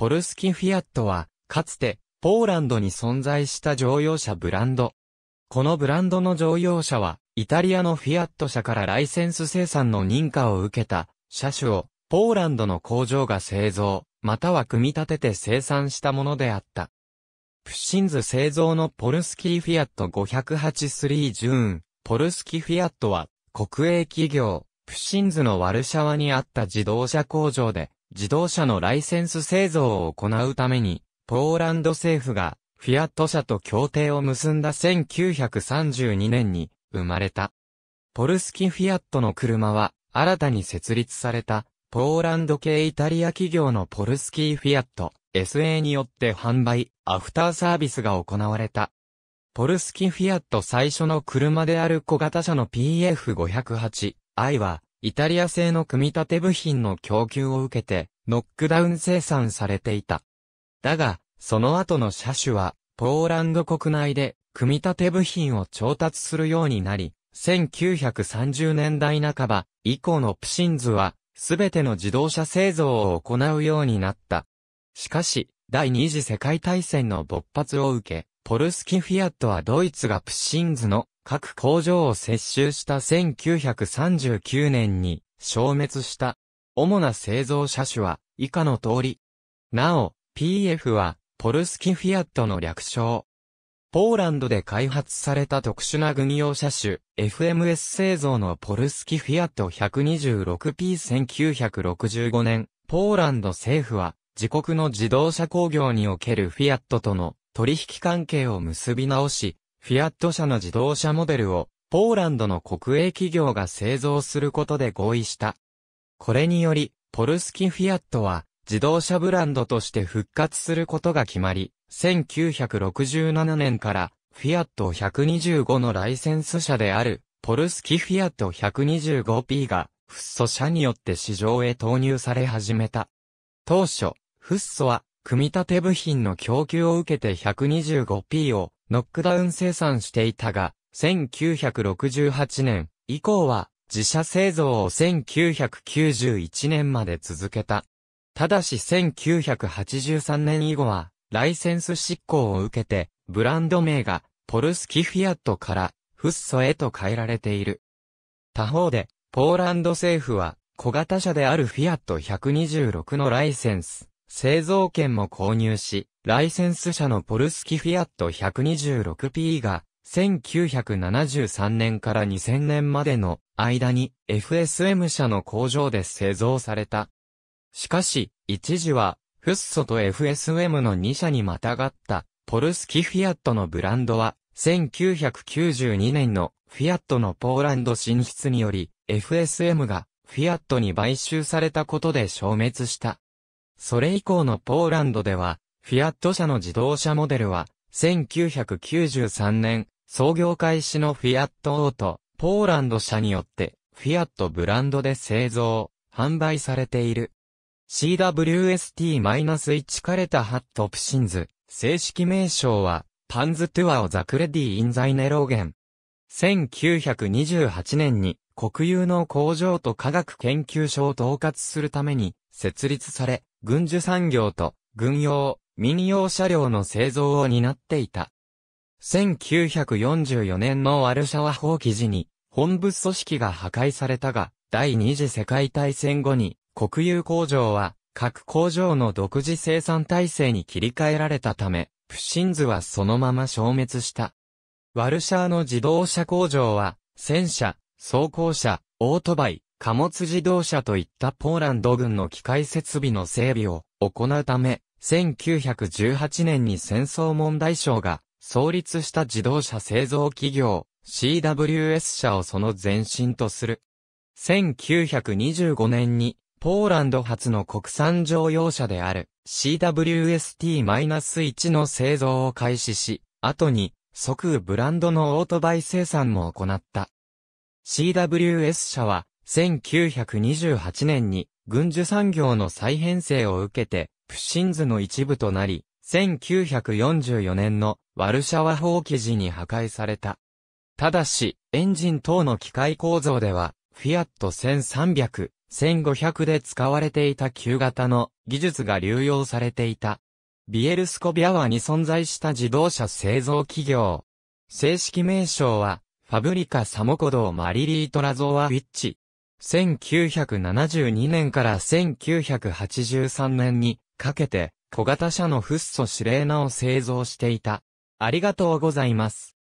ポルスキフィアットは、かつて、ポーランドに存在した乗用車ブランド。このブランドの乗用車は、イタリアのフィアット社からライセンス生産の認可を受けた、車種を、ポーランドの工場が製造、または組み立てて生産したものであった。プッシンズ製造のポルスキーフィアット5 0 8ージューン、ポルスキーフィアットは、国営企業、プッシンズのワルシャワにあった自動車工場で、自動車のライセンス製造を行うために、ポーランド政府が、フィアット社と協定を結んだ1932年に生まれた。ポルスキフィアットの車は、新たに設立された、ポーランド系イタリア企業のポルスキーフィアット、SA によって販売、アフターサービスが行われた。ポルスキフィアット最初の車である小型車の PF508i は、イタリア製の組み立て部品の供給を受けて、ノックダウン生産されていた。だが、その後の車種は、ポーランド国内で、組み立て部品を調達するようになり、1930年代半ば以降のプシンズは、すべての自動車製造を行うようになった。しかし、第二次世界大戦の勃発を受け、ポルスキフィアットはドイツがプッシンズの各工場を接収した1939年に消滅した。主な製造車種は以下の通り。なお、PF はポルスキフィアットの略称。ポーランドで開発された特殊な軍用車種、FMS 製造のポルスキフィアット 126P1965 年、ポーランド政府は自国の自動車工業におけるフィアットとの取引関係を結び直し、フィアット社の自動車モデルをポーランドの国営企業が製造することで合意した。これにより、ポルスキフィアットは自動車ブランドとして復活することが決まり、1967年からフィアット125のライセンス車であるポルスキフィアット 125P がフッ素社によって市場へ投入され始めた。当初、フッ素は組み立て部品の供給を受けて 125P をノックダウン生産していたが、1968年以降は自社製造を1991年まで続けた。ただし1983年以後はライセンス執行を受けてブランド名がポルスキフィアットからフッソへと変えられている。他方でポーランド政府は小型車であるフィアット126のライセンス、製造権も購入し、ライセンス社のポルスキフィアット 126P が、1973年から2000年までの間に FSM 社の工場で製造された。しかし、一時は、フッソと FSM の2社にまたがったポルスキフィアットのブランドは、1992年のフィアットのポーランド進出により、FSM がフィアットに買収されたことで消滅した。それ以降のポーランドでは、フィアット社の自動車モデルは、1993年、創業開始のフィアットオート、ポーランド社によって、フィアットブランドで製造、販売されている。CWST-1 カレタハットプシンズ、正式名称は、パンズトゥアオザクレディインザイネローゲン。1928年に、国有の工場と科学研究所を統括するために設立され、軍需産業と軍用、民用車両の製造を担っていた。1944年のワルシャワ法記事に本部組織が破壊されたが、第二次世界大戦後に国有工場は各工場の独自生産体制に切り替えられたため、プシンズはそのまま消滅した。ワルシャーの自動車工場は、戦車、装甲車、オートバイ、貨物自動車といったポーランド軍の機械設備の整備を行うため、1918年に戦争問題省が創立した自動車製造企業 CWS 社をその前身とする。1925年にポーランド初の国産乗用車である CWST-1 の製造を開始し、後に即ブランドのオートバイ生産も行った。CWS 社は、1928年に、軍需産業の再編成を受けて、プシンズの一部となり、1944年のワルシャワ放棄時に破壊された。ただし、エンジン等の機械構造では、フィアット1300、1500で使われていた旧型の技術が流用されていた。ビエルスコビアワに存在した自動車製造企業。正式名称は、ファブリカ・サモコドー・マリリート・ラゾワ・ウィッチ。1972年から1983年にかけて小型車のフッ素シレーナを製造していた。ありがとうございます。